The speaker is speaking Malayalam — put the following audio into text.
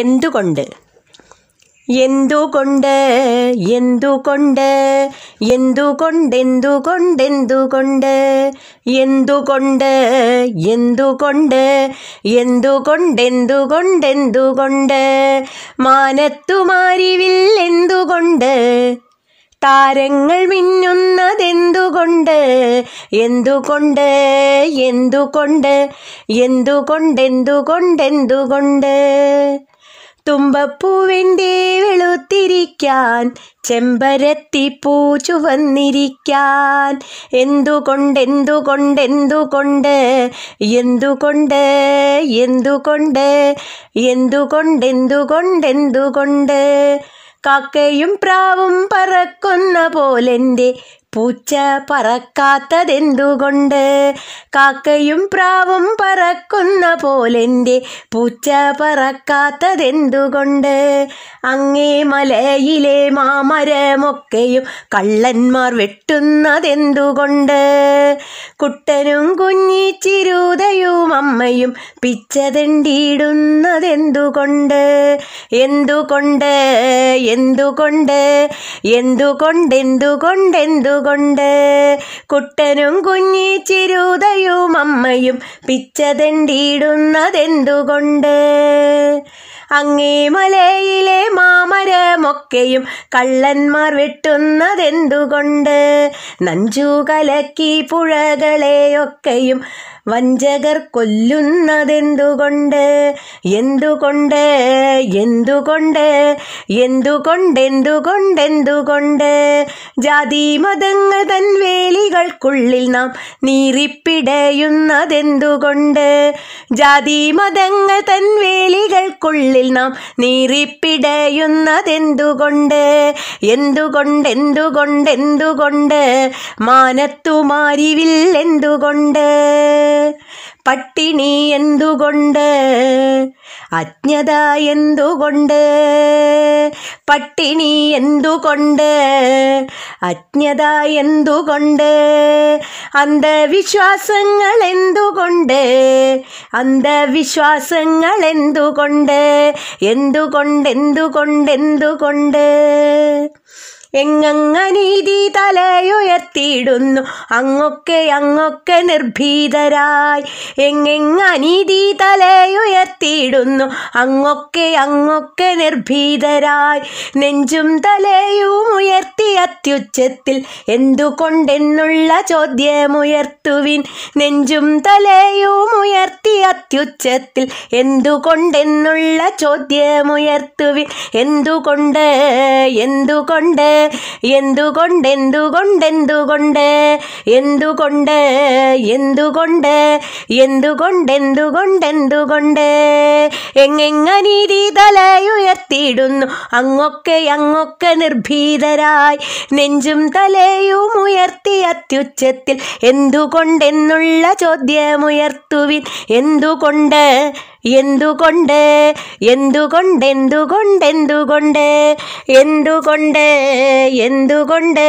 എന്തുകൊണ്ട് എന്തുകൊണ്ട് എന്തുകൊണ്ട് എന്തുകൊണ്ട് എന്തുകൊണ്ട് എന്തുകൊണ്ട് എന്തുകൊണ്ട് എന്തുകൊണ്ട് എന്തുകൊണ്ട് എന്തുകൊണ്ട് എന്തുകൊണ്ട് മാനത്തുമാരിവിൽ എന്തുകൊണ്ട് താരങ്ങൾ മിന്നുന്നതെന്തുകൊണ്ട് എന്തുകൊണ്ട് എന്തുകൊണ്ട് എന്തുകൊണ്ട് എന്തുകൊണ്ട് എന്തുകൊണ്ട് തുമ്പപ്പൂവിൻ്റെ വെളുത്തിരിക്കാൻ ചെമ്പരത്തിപ്പൂ ചുവന്നിരിക്കാൻ എന്തുകൊണ്ട് എന്തുകൊണ്ട് എന്തുകൊണ്ട് എന്തുകൊണ്ട് എന്തുകൊണ്ട് എന്തുകൊണ്ട് എന്തുകൊണ്ട് എന്തുകൊണ്ട് കാക്കയും പ്രാവും പറക്കുന്ന പോലെൻ്റെ പൂച്ച പറക്കാത്തതെന്തുകൊണ്ട് കാക്കയും പ്രാവും പറക്കുന്ന പോലെൻ്റെ പൂച്ച പറക്കാത്തതെന്തുകൊണ്ട് അങ്ങേ മലയിലെ മാമരമൊക്കെയും കള്ളന്മാർ വെട്ടുന്നതെന്തുകൊണ്ട് കുട്ടനും കുഞ്ഞി അമ്മയും പിച്ചതണ്ടിയിടുന്നതെന്തുകൊണ്ട് എന്തുകൊണ്ട് എന്തുകൊണ്ട് എന്തുകൊണ്ട് എന്തുകൊണ്ട് എന്തുകൊണ്ട് കുട്ടനും കുഞ്ഞി ചിരുതയും അമ്മയും പിച്ചതെണ്ടിയിടുന്നതെന്തുകൊണ്ട് അങ്ങേ മലയിലെ മാമരമൊക്കെയും കള്ളന്മാർ വെട്ടുന്നതെന്തുകൊണ്ട് നഞ്ചു കലക്കി പുഴകളെയൊക്കെയും വഞ്ചകർ കൊല്ലുന്നതെന്തുകൊണ്ട് എന്തുകൊണ്ട് എന്തുകൊണ്ട് എന്തുകൊണ്ട് എന്തുകൊണ്ട് എന്തുകൊണ്ട് ജാതി മതങ്ങൾ തൻ വേലികൾക്കുള്ളിൽ നാം നീറിപ്പിടയുന്നതെന്തുകൊണ്ട് ജാതി മതങ്ങൾ തൻവേലികൾക്കുള്ളിൽ നാം നീറിപ്പിടയുന്നതെന്തുകൊണ്ട് എന്തുകൊണ്ട് എന്തുകൊണ്ട് എന്തുകൊണ്ട് മാനത്തുമാരിവിൽ എന്തുകൊണ്ട് പട്ടിണി എന്തുകൊണ്ട് അജ്ഞത എന്തുകൊണ്ട് പട്ടിണി എന്തുകൊണ്ട് അജ്ഞത എന്തുകൊണ്ട് അന്ധവിശ്വാസങ്ങൾ എന്തുകൊണ്ട് അന്ധവിശ്വാസങ്ങൾ എന്തുകൊണ്ട് എന്തുകൊണ്ട് എന്തുകൊണ്ട് എന്തുകൊണ്ട് എങ്ങനീതി തലയുയർത്തിയിടുന്നു അങ്ങൊക്കെ അങ്ങൊക്കെ നിർഭീതരായി എങ്ങനീതി തലയുയർത്തിയിടുന്നു അങ്ങൊക്കെ അങ്ങൊക്കെ നിർഭീതരായി നെഞ്ചും തലയൂ അത്യുച്ചത്തിൽ എന്തുകൊണ്ടെന്നുള്ള ചോദ്യമുയർത്തുവിൻ നെഞ്ചും തലയുമുയർത്തി അത്യുച്ചത്തിൽ എന്തുകൊണ്ടെന്നുള്ള ചോദ്യമുയർത്തുവിൻ എന്തുകൊണ്ട് എന്തുകൊണ്ട് എന്തുകൊണ്ട് എന്തുകൊണ്ട് എന്തുകൊണ്ട് എന്തുകൊണ്ട് എന്തുകൊണ്ട് എന്തുകൊണ്ട് എന്തുകൊണ്ട് എന്തുകൊണ്ട് എങ്ങെങ്ങനീതി തലയുയർത്തി ഇടുന്നു അങ്ങൊക്കെ അങ്ങൊക്കെ നിർഭീതരായി നെഞ്ചും തലയും ഉയർത്തി അത്യുച്ചത്തിൽ എന്തുകൊണ്ടെന്നുള്ള ചോദ്യമുയർത്തുവിൻ എന്തുകൊണ്ട് എന്തുകൊണ്ട് എന്തുകൊണ്ട് എന്തുകൊണ്ട് എന്തുകൊണ്ട് എന്തുകൊണ്ട് എന്തുകൊണ്ട്